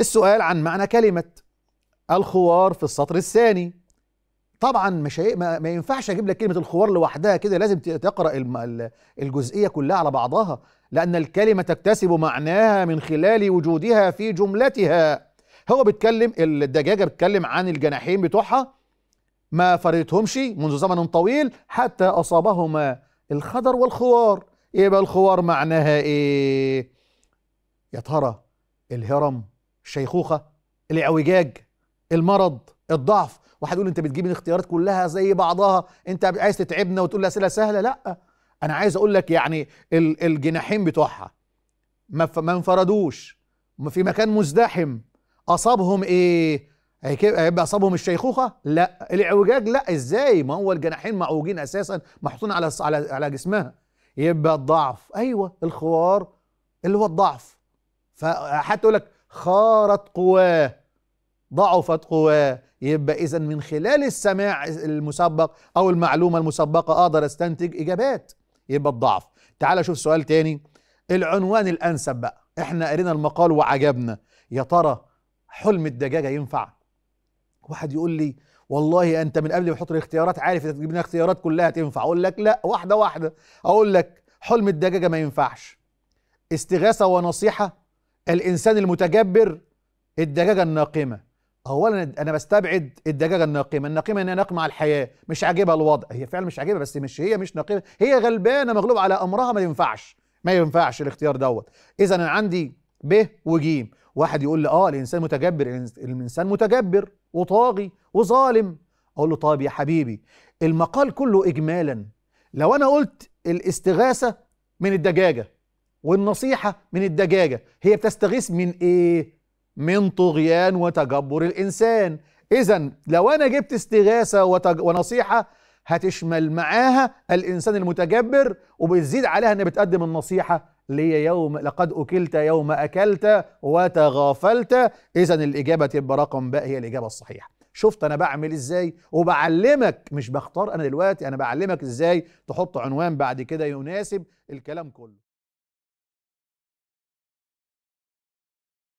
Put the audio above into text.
السؤال عن معنى كلمة الخوار في السطر الثاني طبعا مش هي... ما... ما ينفعش اجيب لك كلمه الخوار لوحدها كده لازم تقرا الم... الجزئيه كلها على بعضها لان الكلمه تكتسب معناها من خلال وجودها في جملتها هو بيتكلم الدجاجه بتتكلم عن الجناحين بتوعها ما فرقتهمش منذ زمن طويل حتى اصابهما الخضر والخوار يبقى الخوار معناها ايه يا ترى الهرم الشيخوخه الاعوجاج المرض الضعف واحد يقول انت بتجيب الاختيارات كلها زي بعضها انت عايز تتعبنا وتقول لي اسئله سهله لا انا عايز اقول لك يعني الجناحين بتوعها ما انفردوش في مكان مزدحم اصابهم ايه هيبقى اصابهم الشيخوخه لا الاعوجاج لا ازاي ما هو الجناحين معوجين اساسا محطوطين على على على جسمها يبقى الضعف ايوه الخوار اللي هو الضعف فحتى يقول لك خارت قواه ضعفت قواه يبقى اذا من خلال السماع المسبق او المعلومه المسبقه اقدر استنتج اجابات يبقى الضعف تعال شوف سؤال تاني العنوان الانسب بقى احنا قرينا المقال وعجبنا يا ترى حلم الدجاجه ينفع واحد يقول لي والله انت من قبل ما تحط الاختيارات عارف تجيب لنا اختيارات كلها تنفع اقول لك لا واحده واحده اقول لك حلم الدجاجه ما ينفعش استغاثه ونصيحه الانسان المتجبر الدجاجه الناقمه اولا انا بستبعد الدجاجه الناقمه الناقمه ان ناقمه على الحياه مش عاجبها الوضع هي فعلا مش عاجبها بس مش هي مش ناقمه هي غلبانه مغلوبه على امرها ما ينفعش ما ينفعش الاختيار دوت اذا انا عندي ب وج واحد يقول لي اه الانسان متجبر الانسان متجبر وطاغي وظالم اقول له طيب يا حبيبي المقال كله اجمالا لو انا قلت الاستغاثه من الدجاجه والنصيحة من الدجاجة هي بتستغيث من إيه؟ من طغيان وتجبر الإنسان إذا لو أنا جبت استغاثة وتج... ونصيحة هتشمل معاها الإنسان المتجبر وبتزيد عليها إنها بتقدم النصيحة لي يوم لقد أكلت يوم أكلت وتغافلت إذا الإجابة تبقى رقم باء هي الإجابة الصحيحة شفت أنا بعمل إزاي وبعلمك مش بختار أنا دلوقتي أنا بعلمك إزاي تحط عنوان بعد كده يناسب الكلام كله